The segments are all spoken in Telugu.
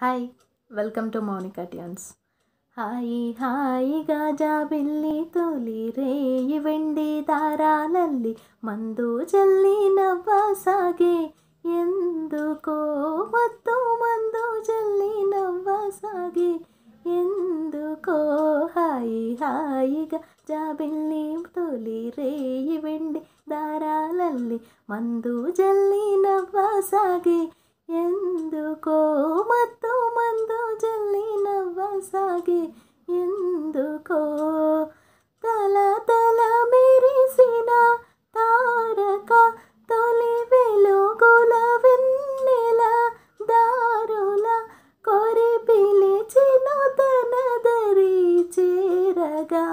hi welcome to Mounika tunes హాయి హాయిగా జాబిల్లి తొలి రేయి వెండి దారాలల్లి మందు జల్లి నవ్వసాగే ఎందుకో వద్దు మందు జల్లి నవ్వసాగే ఎందుకో హాయి హాయిగా జాబిల్లి తొలి రేయి వెండి దారాలల్లి మందు జల్లి నవ్వసాగే ఎందు ఎందుకో మత్తు మందు జల్లి నవ్వసాగే ఎందుకో తల తల మెరిసిన తారక తొలి వెలుగుల వెన్నెల దారుల కొరి పిలిచిన తన దరి చేరగా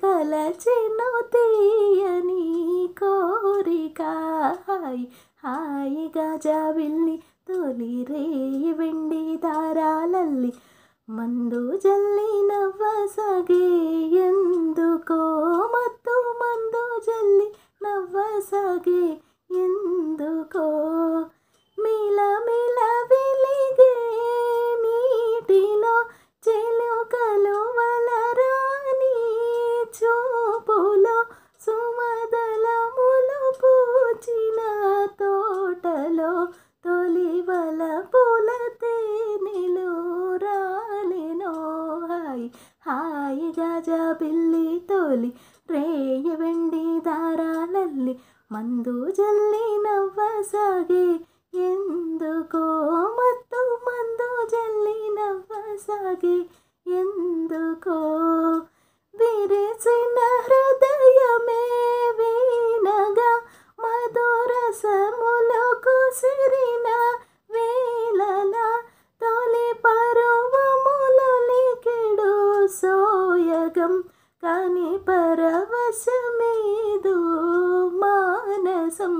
కలచెను తీయని కోరిక హాయి హాయిగా జాబిల్ని తొలి రేయి వెండి దారాలల్లి మందు జల్లి నవ్వసగే ఎందుకో మత్తు మందు జల్లి నవ్వసగే ఎందుకో ಹಾಯಿ ಜಾಜ ಬಿಲ್ಲಿ ತೋಲಿ ರೇಯ ವೆಂಡಿ ದಾರಾಲಲ್ಲಿ ಮಂದು ಜಲ್ಲಿ ನವ್ವ ಸಾಗೆ ಎಂದುಕೋ ಮತ್ತು ಮಂದು ಜಲ್ಲಿ ನವ್ವ ಸಾಗೆ ಎಂದುಕೋ ಬಿರಿಸಿನ ಹೃದಯ ಮೇ స్వర్గం కానీ పరవశమేదో మానసం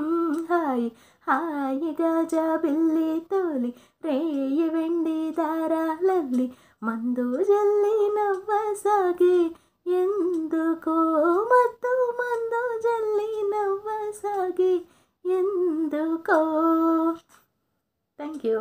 హాయి హాయిగా జాబిల్లి తోలి రేయి వెండి దారాలల్లి మందు జల్లి నవ్వసాగి ఎందుకో మత్తు మందు జల్లి నవ్వసాగి ఎందుకో థ్యాంక్ యూ